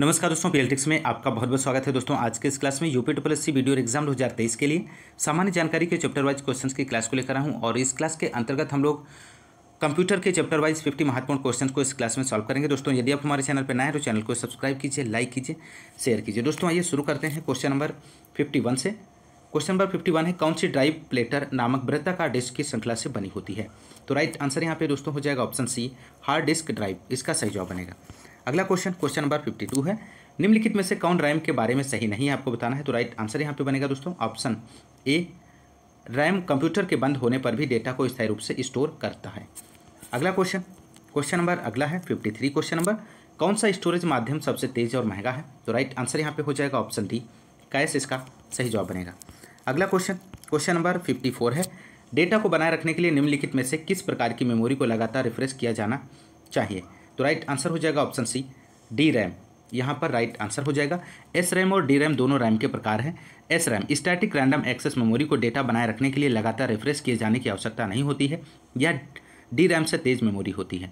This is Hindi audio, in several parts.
नमस्कार दोस्तों पीएलटिक्स में आपका बहुत बहुत स्वागत है दोस्तों आज के इस क्लास में UP two plus video exam दो के लिए सामान्य जानकारी के चैप्टर वाइज क्वेश्चन की क्लास को लेकर आऊँ और इस क्लास के अंतर्गत हम लोग कंप्यूटर के चैप्टर वाइज 50 महत्वपूर्ण क्वेश्चन को इस क्लास में सॉल्व करेंगे दोस्तों यदि आप हमारे चैनल पर नए हैं तो चैनल को सब्सक्राइब कीजिए लाइक कीजिए शेयर कीजिए दोस्तों आइए शुरू करते हैं क्वेश्चन नंबर फिफ्टी से क्वेश्चन नंबर फिफ्टी है कौन सी ड्राइव प्लेटर नामक का डिस्क की श्रृंखला से बनी होती है तो राइट आंसर यहाँ पे दोस्तों हो जाएगा option C hard disk drive इसका सही जवाब बनेगा अगला question question number fifty two है निम्नलिखित में से कौन रैम के बारे में सही नहीं है आपको बताना है तो राइट आंसर यहाँ पे बनेगा दोस्तों ऑप्शन ए रैम कंप्यूटर के बंद होने पर भी डेटा को स्थायी रूप से स्टोर करता है अगला क्वेश्चन क्वेश्चन नंबर अगला है फिफ्टी थ्री क्वेश्चन नंबर कौन सा स्टोरेज माध्यम सबसे तेज और महंगा है तो राइट आंसर यहाँ पे हो जाएगा ऑप्शन डी कैश इसका सही जवाब बनेगा अगला question question number fifty four है डेटा को बनाए रखने के लिए निम्नलिखित में से किस प्रकार की मेमोरी को लगातार रिफ्रेश किया जाना चाहिए तो राइट आंसर हो जाएगा ऑप्शन सी डी रैम यहाँ पर राइट आंसर हो जाएगा एस रैम और डी रैम दोनों रैम के प्रकार हैं S RAM static random access memory को डेटा बनाए रखने के लिए लगातार रिफ्रेश किए जाने की आवश्यकता नहीं होती है या डी रैम से तेज़ मेमोरी होती है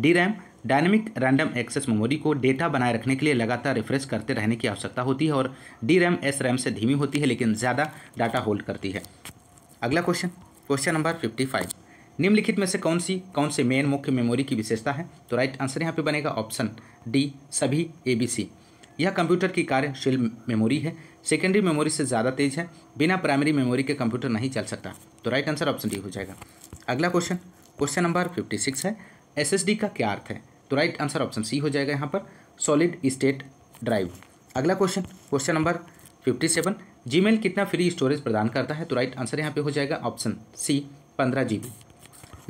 D RAM dynamic random access memory को डेटा बनाए रखने के लिए लगातार रिफ्रेश करते रहने की आवश्यकता होती है और डी रैम एस रैम से धीमी होती है लेकिन ज़्यादा डाटा होल्ड करती है अगला question question number fifty five निम्नलिखित में से कौन सी कौन से मेन मुख्य मेमोरी की विशेषता है तो राइट आंसर यहाँ पे बनेगा ऑप्शन डी सभी ए बी सी यह कंप्यूटर की कार्यशील मेमोरी है सेकेंडरी मेमोरी से ज़्यादा तेज है बिना प्राइमरी मेमोरी के कंप्यूटर नहीं चल सकता तो राइट आंसर ऑप्शन डी हो जाएगा अगला question question number fifty six है एस का क्या अर्थ है तो राइट आंसर ऑप्शन सी हो जाएगा यहाँ पर सॉलिड स्टेट ड्राइव अगला question question number fifty seven जी कितना फ्री स्टोरेज प्रदान करता है तो राइट आंसर यहाँ पे हो जाएगा ऑप्शन सी पंद्रह G B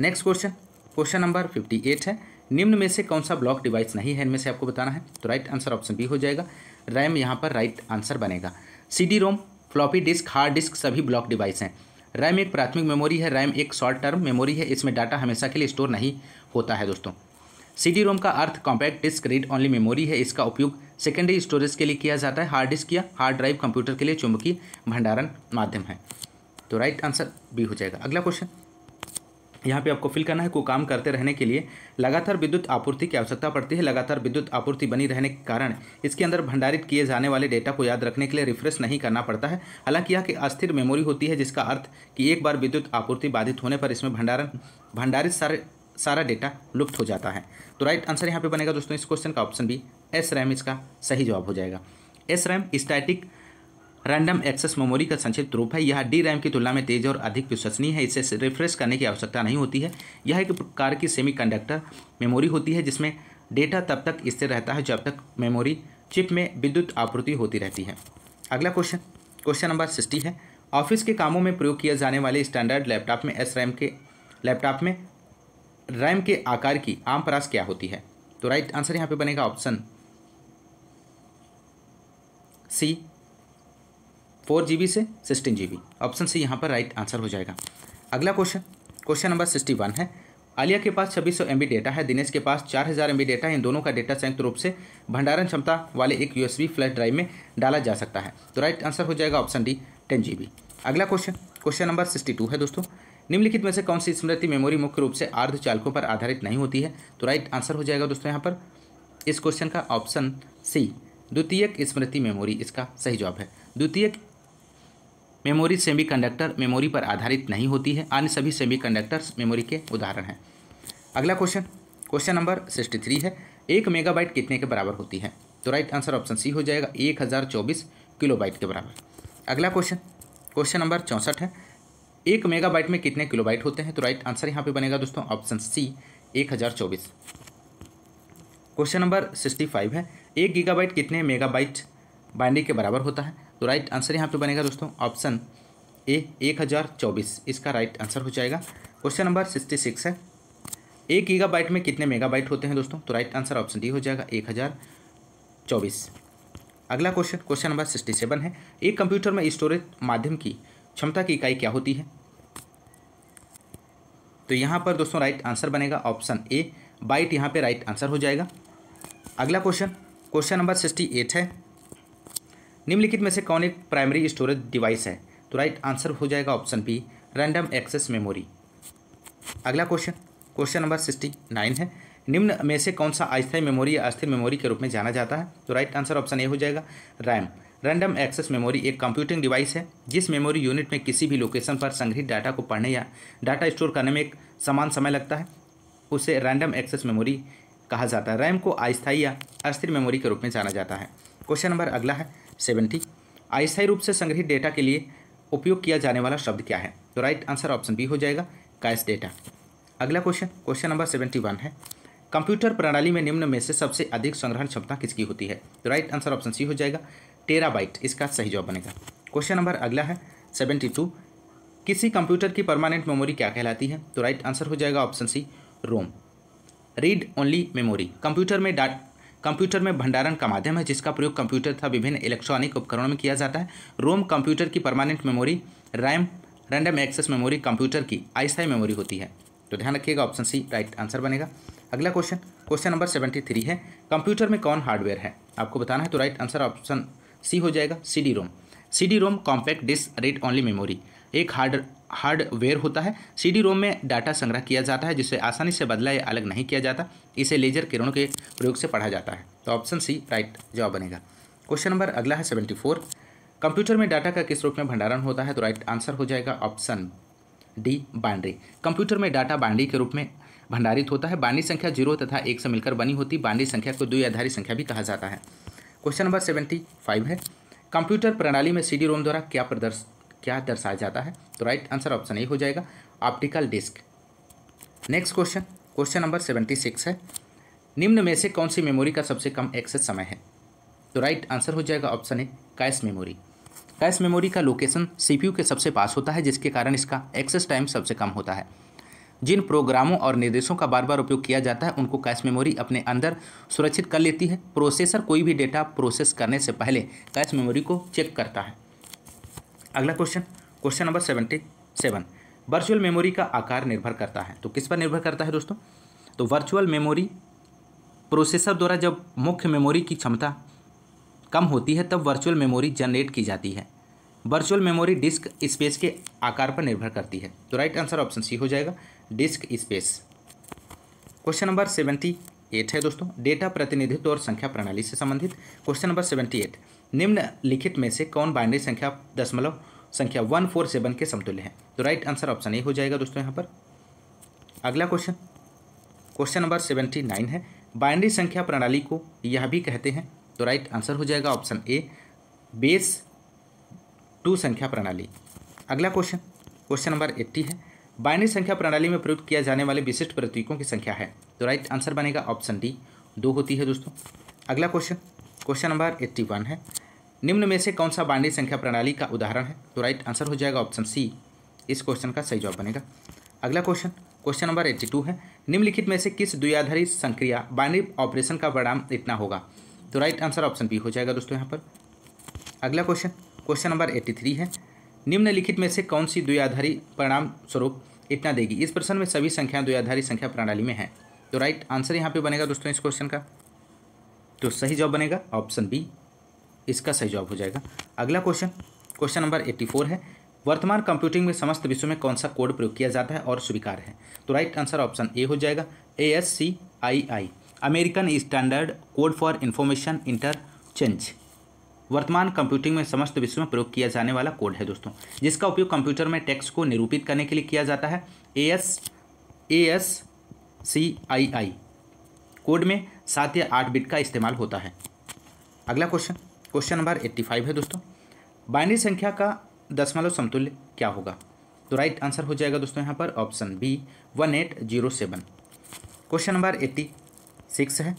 next question question number fifty eight है निम्न में से कौन सा ब्लॉक डिवाइस नहीं है इनमें से आपको बताना है तो राइट आंसर ऑप्शन बी हो जाएगा रैम यहाँ पर राइट आंसर बनेगा C ROM floppy disk hard disk सभी ब्लॉक डिवाइस हैं रैम एक प्राथमिक मेमोरी है रैम एक शॉर्ट टर्म मेमोरी है इसमें डाटा हमेशा के लिए स्टोर नहीं होता है दोस्तों सी रोम का अर्थ compact disk read only memory है इसका उपयोग सेकेंडरी स्टोरेज के लिए किया जाता है हार्ड डिस्क या हार्ड ड्राइव कंप्यूटर के लिए चुंबकीय भंडारण माध्यम है तो राइट आंसर बी हो जाएगा अगला क्वेश्चन यहाँ पे आपको फिल करना है को काम करते रहने के लिए लगातार विद्युत आपूर्ति की आवश्यकता पड़ती है लगातार विद्युत आपूर्ति बनी रहने के कारण इसके अंदर भंडारित किए जाने वाले डेटा को याद रखने के लिए रिफ्रेश नहीं करना पड़ता है हालांकि यह कि अस्थिर मेमोरी होती है जिसका अर्थ कि एक बार विद्युत आपूर्ति बाधित होने पर इसमें भंडारण भंडारित सारे सारा डेटा लुप्त हो जाता है तो राइट आंसर यहाँ पर बनेगा दोस्तों इस क्वेश्चन का ऑप्शन बी एस रैम इसका सही जवाब हो जाएगा S RAM static random access memory का संक्षिप्त रूप है यह डी रैम की तुलना में तेज और अधिक विश्वसनीय है इसे रिफ्रेश करने की आवश्यकता नहीं होती है यह एक प्रकार की सेमी मेमोरी होती है जिसमें डेटा तब तक स्थिर रहता है जब तक मेमोरी चिप में विद्युत आपूर्ति होती रहती है अगला क्वेश्चन क्वेश्चन नंबर सिक्सटी है ऑफिस के कामों में प्रयोग किया जाने वाले स्टैंडर्ड लैपटॉप में एस रैम के लैपटॉप में रैम के आकार की आम परास क्या होती है तो राइट आंसर यहाँ पे बनेगा ऑप्शन सी फोर जी से सिक्सटीन जी ऑप्शन सी यहाँ पर राइट आंसर हो जाएगा अगला question question number sixty one है आलिया के पास छब्बीस सौ डेटा है दिनेश के पास चार हज़ार एम डेटा है इन दोनों का डेटा संयुक्त रूप से भंडारण क्षमता वाले एक यूएसबी फ्लैश ड्राइव में डाला जा सकता है तो राइट आंसर हो जाएगा ऑप्शन डी टेन जी अगला question question number sixty two है दोस्तों निम्नलिखित में से कौन सी स्मृति मेमोरी मुख्य रूप से आर्ध चालकों पर आधारित नहीं होती है तो राइट आंसर हो जाएगा दोस्तों यहाँ पर इस क्वेश्चन का ऑप्शन सी द्वितीयक स्मृति मेमोरी इसका सही जवाब है द्वितीयक मेमोरी सेमीकंडक्टर मेमोरी पर आधारित नहीं होती है अन्य सभी सेमीकंडक्टर्स मेमोरी के उदाहरण हैं अगला question question number sixty three है एक मेगाबाइट कितने के बराबर होती है तो राइट आंसर ऑप्शन सी हो जाएगा एक हज़ार चौबीस किलोबाइट के बराबर अगला क्वेश्चन क्वेश्चन नंबर चौंसठ है एक मेगाबाइट में कितने किलोबाइट होते हैं तो राइट आंसर यहाँ पर बनेगा दोस्तों ऑप्शन सी एक हज़ार चौबीस क्वेश्चन नंबर सिक्सटी फाइव है एक गीगाबाइट कितने मेगाबाइट बाइंडिंग के बराबर होता है तो राइट आंसर यहाँ पे बनेगा दोस्तों ऑप्शन ए एक हज़ार चौबीस इसका राइट आंसर हो जाएगा क्वेश्चन नंबर सिक्सटी सिक्स है एक गीगाबाइट में कितने मेगाबाइट होते हैं दोस्तों तो राइट आंसर ऑप्शन डी हो जाएगा एक हज़ार चौबीस अगला question question number sixty seven है एक कंप्यूटर में स्टोरेज माध्यम की क्षमता की इकाई क्या होती है तो यहाँ पर दोस्तों राइट आंसर बनेगा ऑप्शन ए बाइट यहाँ पर राइट आंसर हो जाएगा अगला question question number sixty eight है निम्नलिखित में से कौन एक प्राइमरी स्टोरेज डिवाइस है तो राइट आंसर हो जाएगा option B random access memory अगला question question number sixty nine है निम्न में से कौन सा अस्थायी मेमोरी या अस्थिर मेमोरी के रूप में जाना जाता है तो राइट आंसर ऑप्शन ए हो जाएगा रैम रैंडम एक्सेस मेमोरी एक कंप्यूटिंग डिवाइस है जिस मेमोरी यूनिट में किसी भी लोकेशन पर संग्रहित डाटा को पढ़ने या डाटा स्टोर करने में एक समान समय लगता है उसे रैंडम एक्सेस मेमोरी कहा जाता है रैम को अस्थायी या अस्थिर मेमोरी के रूप में जाना जाता है क्वेश्चन नंबर अगला है सेवेंटी अस्थायी रूप से संग्रहित डेटा के लिए उपयोग किया जाने वाला शब्द क्या है तो राइट आंसर ऑप्शन बी हो जाएगा कैश डेटा अगला question question number seventy one है कंप्यूटर प्रणाली में निम्न में से सबसे अधिक संग्रहण क्षमता किसकी होती है तो राइट आंसर ऑप्शन सी हो जाएगा टेराबाइट इसका सही जवाब बनेगा क्वेश्चन नंबर अगला है सेवेंटी टू किसी कंप्यूटर की परमानेंट मेमोरी क्या कहलाती है तो राइट आंसर हो जाएगा option C ROM read only memory computer में डाट कंप्यूटर में भंडारण का माध्यम है जिसका प्रयोग कंप्यूटर तथा विभिन्न इलेक्ट्रॉनिक उपकरणों में किया जाता है रोम कंप्यूटर की permanent memory RAM random access memory computer की आईसाई मेमोरी होती है तो ध्यान रखिएगा ऑप्शन सी राइट आंसर बनेगा अगला question question number seventy three है कंप्यूटर में कौन हार्डवेयर है आपको बताना है तो राइट आंसर ऑप्शन सी हो जाएगा C D ROM C D ROM compact disk read only memory एक हार्ड हार्डवेयर होता है सीडी रोम में डाटा संग्रह किया जाता है जिसे आसानी से बदला या अलग नहीं किया जाता इसे लेजर किरणों के प्रयोग से पढ़ा जाता है तो ऑप्शन सी राइट जवाब बनेगा क्वेश्चन नंबर अगला है सेवेंटी फोर कंप्यूटर में डाटा का किस रूप में भंडारण होता है तो राइट आंसर हो जाएगा ऑप्शन डी बाइंड्री कंप्यूटर में डाटा बाइंड्री के रूप में भंडारित होता है बाइंड्री संख्या जीरो तथा एक से मिलकर बनी होती बाइंड्री संख्या को द्विआधारी संख्या भी कहा जाता है क्वेश्चन नंबर सेवेंटी फाइव है कंप्यूटर प्रणाली में सीडी रोम द्वारा क्या प्रदर्श क्या दर्शाया जाता है तो राइट आंसर ऑप्शन ए हो जाएगा optical disk next question question number seventy six है निम्न में से कौन सी मेमोरी का सबसे कम एक्सेस समय है तो राइट आंसर हो जाएगा option A cache memory cache memory का लोकेशन सीपीयू के सबसे पास होता है जिसके कारण इसका एक्सेस टाइम सबसे कम होता है जिन प्रोग्रामों और निर्देशों का बार बार उपयोग किया जाता है उनको कैश मेमोरी अपने अंदर सुरक्षित कर लेती है प्रोसेसर कोई भी डेटा प्रोसेस करने से पहले कैश मेमोरी को चेक करता है अगला question question number seventy seven virtual memory का आकार निर्भर करता है तो किस पर निर्भर करता है दोस्तों तो वर्चुअल मेमोरी प्रोसेसर द्वारा जब मुख्य मेमोरी की क्षमता कम होती है तब वर्चुअल मेमोरी जनरेट की जाती है वर्चुअल मेमोरी डिस्क स्पेस के आकार पर निर्भर करती है तो राइट आंसर ऑप्शन सी हो जाएगा disk space question number seventy eight है दोस्तों डेटा प्रतिनिधित्व और संख्या प्रणाली से संबंधित क्वेश्चन नंबर सेवेंटी एट निम्नलिखित में से कौन बाइनरी संख्या दशमलव संख्या वन फोर सेवन के समतुल्य है तो राइट आंसर ऑप्शन ए हो जाएगा दोस्तों यहाँ पर अगला question question number seventy nine है बाइनरी संख्या प्रणाली को यह भी कहते हैं तो राइट आंसर हो जाएगा ऑप्शन ए बेस टू संख्या प्रणाली अगला क्वेश्चन क्वेश्चन नंबर एट्टी है बाइनरी संख्या प्रणाली में प्रयुक्त किया जाने वाले विशिष्ट प्रतीकों की संख्या है तो राइट आंसर बनेगा ऑप्शन डी दो होती है दोस्तों अगला question question number eighty one है निम्न में से कौन सा बाइनरी संख्या प्रणाली का उदाहरण है तो राइट आंसर हो जाएगा ऑप्शन सी इस क्वेश्चन का सही जवाब बनेगा अगला question question number eighty two है निम्नलिखित में से किस द्विआधारी संक्रिया बाइनरी ऑपरेशन का परिणाम इतना होगा तो राइट आंसर ऑप्शन बी हो जाएगा दोस्तों यहाँ पर अगला question question number eighty three है निम्नलिखित में से कौन सी द्विआधारी परिणाम स्वरूप इतना देगी इस प्रश्न में सभी संख्याएं द्विआधारी संख्या प्रणाली में है तो राइट आंसर यहाँ पे बनेगा दोस्तों इस क्वेश्चन का तो सही जवाब बनेगा ऑप्शन बी इसका सही जवाब हो जाएगा अगला question question number eighty four है वर्तमान कंप्यूटिंग में समस्त विश्व में कौन सा कोड प्रयोग किया जाता है और स्वीकार है तो राइट आंसर ऑप्शन ए हो जाएगा A S C I I American standard code for information interchange वर्तमान कंप्यूटिंग में समस्त विश्व में प्रयोग किया जाने वाला कोड है दोस्तों जिसका उपयोग कंप्यूटर में टेक्स्ट को निरूपित करने के लिए किया जाता है A S A S C I I code में सात या आठ बिट का इस्तेमाल होता है अगला question question number eighty five है दोस्तों बाइनरी संख्या का दशमलव समतुल्य क्या होगा तो राइट आंसर हो जाएगा दोस्तों यहाँ पर option B one eight zero seven question number eighty six है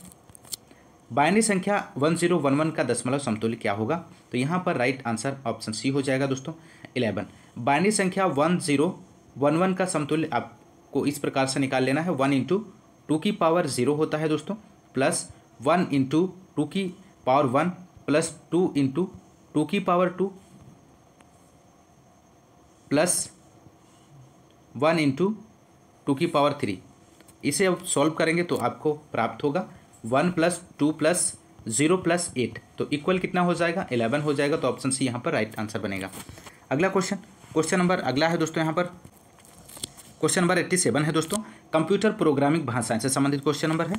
बाइनरी संख्या वन जीरो वन वन का दशमलव समतुल्य क्या होगा तो यहाँ पर राइट आंसर ऑप्शन सी हो जाएगा दोस्तों इलेवन बाइनरी संख्या वन जीरो वन वन का समतुल्य आपको इस प्रकार से निकाल लेना है वन इंटू टू की पावर जीरो होता है दोस्तों प्लस वन इंटू टू की power one plus two into two की power two plus one into two की पावर थ्री इसे अब सॉल्व करेंगे तो आपको प्राप्त होगा one plus two plus zero plus eight तो इक्वल कितना हो जाएगा एलेवन हो जाएगा तो ऑप्शन सी यहाँ पर राइट आंसर बनेगा अगला क्वेश्चन क्वेश्चन नंबर अगला है दोस्तों यहाँ पर क्वेश्चन नंबर एट्टी सेवन है दोस्तों कंप्यूटर प्रोग्रामिंग भाषा से संबंधित क्वेश्चन नंबर है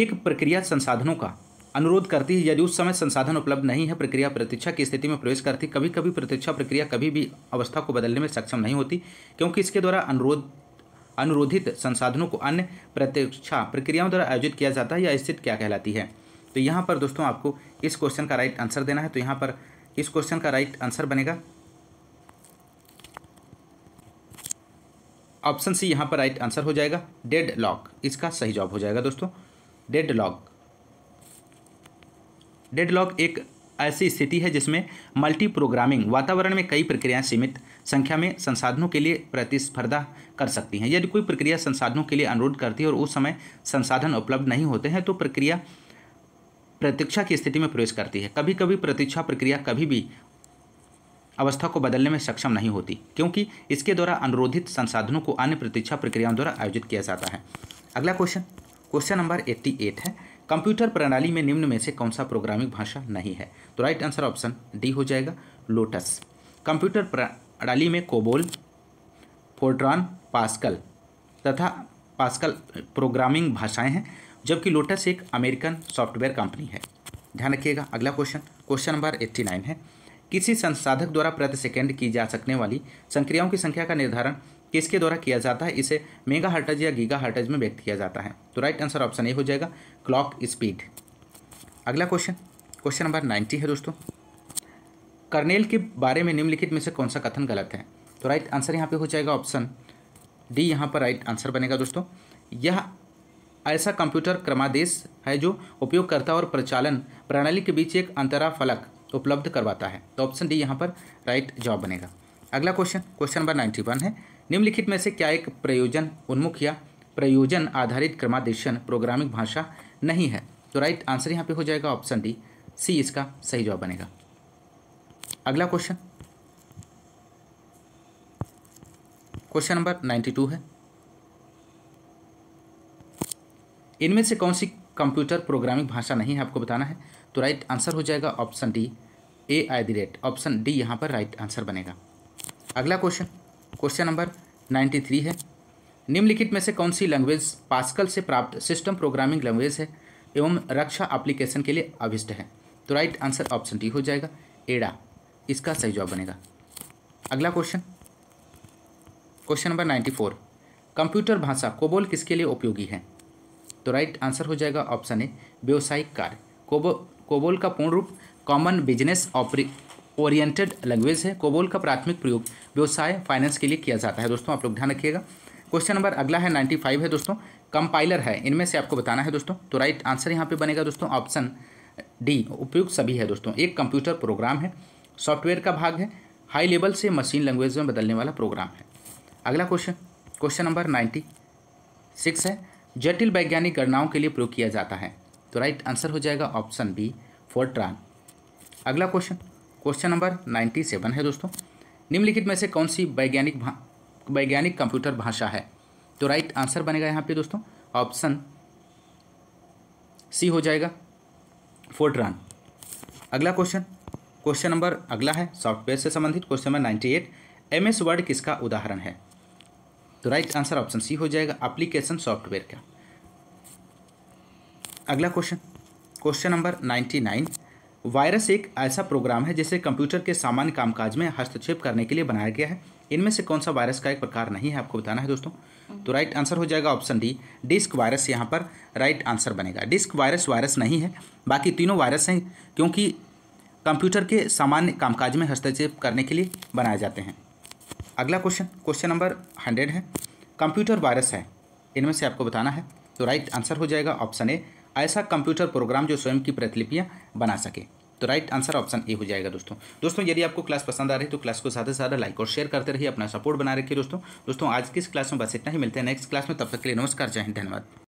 एक प्रक्रिया संसाधनों का अनुरोध करती है यदि उस समय संसाधन उपलब्ध नहीं है प्रक्रिया प्रतीक्षा की स्थिति में प्रवेश करती कभी कभी प्रतीक्षा प्रक्रिया कभी भी अवस्था को बदलने में सक्षम नहीं होती क्योंकि इसके द्वारा अनुरोध अनुरोधित संसाधनों को अन्य प्रतीक्षा प्रक्रियाओं द्वारा आयोजित किया जाता है या स्थित क्या कहलाती है तो यहाँ पर दोस्तों आपको इस क्वेश्चन का राइट आंसर देना है तो यहाँ पर इस क्वेश्चन का राइट आंसर बनेगा ऑप्शन सी यहाँ पर राइट आंसर हो जाएगा डेड लॉक इसका सही जवाब हो जाएगा दोस्तों डेड लॉक डेडलॉक एक ऐसी स्थिति है जिसमें मल्टी प्रोग्रामिंग वातावरण में कई प्रक्रियाएं सीमित संख्या में संसाधनों के लिए प्रतिस्पर्धा कर सकती हैं यदि कोई प्रक्रिया संसाधनों के लिए अनुरोध करती है और उस समय संसाधन उपलब्ध नहीं होते हैं तो प्रक्रिया प्रतीक्षा की स्थिति में प्रवेश करती है कभी कभी प्रतीक्षा प्रक्रिया कभी भी अवस्था को बदलने में सक्षम नहीं होती क्योंकि इसके द्वारा अनुरोधित संसाधनों को अन्य प्रतीक्षा प्रक्रियाओं द्वारा आयोजित किया जाता है अगला question question number eighty eight है कंप्यूटर प्रणाली में निम्न में से कौन सा प्रोग्रामिंग भाषा नहीं है तो राइट आंसर ऑप्शन डी हो जाएगा लोटस कंप्यूटर प्रणाली में कोबोल फोर्ट्रॉन पास्कल तथा पास्कल प्रोग्रामिंग भाषाएं हैं जबकि लोटस एक अमेरिकन सॉफ्टवेयर कंपनी है ध्यान रखिएगा अगला question question number eighty nine है किसी संसाधक द्वारा प्रति सेकेंड की जा सकने वाली संक्रियाओं की संख्या का निर्धारण किसके द्वारा किया जाता है इसे मेगा हर्टज या गीगा हर्टज में व्यक्त किया जाता है तो राइट आंसर ऑप्शन ए हो जाएगा क्लॉक स्पीड अगला क्वेश्चन क्वेश्चन नंबर नाइन्टी है दोस्तों कर्नेल के बारे में निम्नलिखित में से कौन सा कथन गलत है तो राइट आंसर यहाँ पे हो जाएगा ऑप्शन डी यहाँ पर राइट आंसर बनेगा दोस्तों यह ऐसा कंप्यूटर क्रमादेश है जो उपयोगकर्ता और प्रचालन प्रणाली के बीच एक अंतरा फलक उपलब्ध करवाता है तो ऑप्शन डी यहाँ पर राइट जवाब बनेगा अगला question question number ninety one है निम्नलिखित में से क्या एक प्रयोजन उन्मुख या प्रयोजन आधारित क्रमादेशन प्रोग्रामिंग भाषा नहीं है तो राइट आंसर यहाँ पे हो जाएगा ऑप्शन डी सी इसका सही जवाब बनेगा अगला question question number ninety two है इनमें से कौन सी कंप्यूटर प्रोग्रामिंग भाषा नहीं है आपको बताना है तो राइट आंसर हो जाएगा ऑप्शन डी ए आई दी रेट ऑप्शन डी यहां पर राइट आंसर बनेगा अगला question question number ninety three है निम्नलिखित में से कौन सी लैंग्वेज पास्कल से प्राप्त सिस्टम प्रोग्रामिंग लैंग्वेज है एवं रक्षा एप्लीकेशन के लिए अभिष्ट है तो राइट आंसर ऑप्शन डी हो जाएगा एड़ा इसका सही जवाब बनेगा अगला question question number ninety four computer भाषा कोबोल किसके लिए उपयोगी है तो राइट आंसर हो जाएगा ऑप्शन ए व्यावसायिक कार्य कोबो कोबोल का पूर्ण रूप कॉमन बिजनेस ऑपरे ओरिएंटेड लैंग्वेज है कोबोल का प्राथमिक प्रयोग व्यवसाय फाइनेंस के लिए किया जाता है दोस्तों आप लोग ध्यान रखिएगा क्वेश्चन नंबर अगला है नाइन्टी फाइव है दोस्तों कंपाइलर है इनमें से आपको बताना है दोस्तों तो राइट आंसर यहाँ पे बनेगा दोस्तों ऑप्शन डी उपयुक्त सभी है दोस्तों एक कंप्यूटर प्रोग्राम है सॉफ्टवेयर का भाग है हाई लेवल से मशीन लैंग्वेज में बदलने वाला प्रोग्राम है अगला question question number ninety six है जटिल वैज्ञानिक गणनाओं के लिए प्रयोग किया जाता है तो राइट आंसर हो जाएगा ऑप्शन बी फोर्ट्रान अगला question question number ninety seven है दोस्तों निम्नलिखित में से कौन सी वैज्ञानिक वैज्ञानिक कंप्यूटर भाषा है तो राइट आंसर बनेगा यहाँ पे दोस्तों ऑप्शन सी हो जाएगा फोर्ट्रान अगला क्वेश्चन क्वेश्चन नंबर अगला है सॉफ्टवेयर से संबंधित question number ninety eight M S word किसका उदाहरण है तो राइट आंसर ऑप्शन सी हो जाएगा अप्लीकेशन सॉफ्टवेयर का अगला question question number ninety nine virus एक ऐसा प्रोग्राम है जिसे कंप्यूटर के सामान्य कामकाज में हस्तक्षेप करने के लिए बनाया गया है इनमें से कौन सा वायरस का एक प्रकार नहीं है आपको बताना है दोस्तों तो राइट आंसर हो जाएगा ऑप्शन डी डिस्क वायरस यहाँ पर राइट आंसर बनेगा डिस्क वायरस वायरस नहीं है बाकी तीनों वायरस हैं क्योंकि कंप्यूटर के सामान्य कामकाज में हस्तक्षेप करने के लिए बनाए जाते हैं अगला क्वेश्चन क्वेश्चन नंबर हंड्रेड है कंप्यूटर वायरस है इनमें से आपको बताना है तो राइट आंसर हो जाएगा ऑप्शन ए ऐसा कंप्यूटर प्रोग्राम जो स्वयं की प्रतिलिपियाँ बना सके तो राइट आंसर ऑप्शन ए हो जाएगा दोस्तों दोस्तों यदि आपको क्लास पसंद आ रही तो क्लास को साथ ही साथ लाइक और शेयर करते रहिए अपना सपोर्ट बना रखिए दोस्तों दोस्तों आज की इस क्लास में बस इतना ही मिलते हैं नेक्स्ट क्लास में तब तक के लिए नमस्कार जय हिंद धन्यवाद